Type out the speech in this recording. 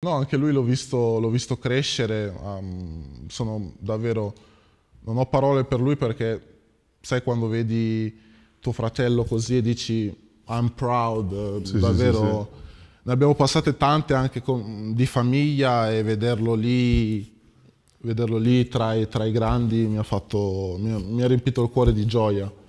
No, anche lui l'ho visto, visto, crescere, um, sono davvero, non ho parole per lui perché sai quando vedi tuo fratello così e dici I'm proud, eh, sì, davvero, sì, sì, ne abbiamo passate tante anche con, di famiglia e vederlo lì, vederlo lì tra, i, tra i grandi mi ha, fatto, mi, mi ha riempito il cuore di gioia.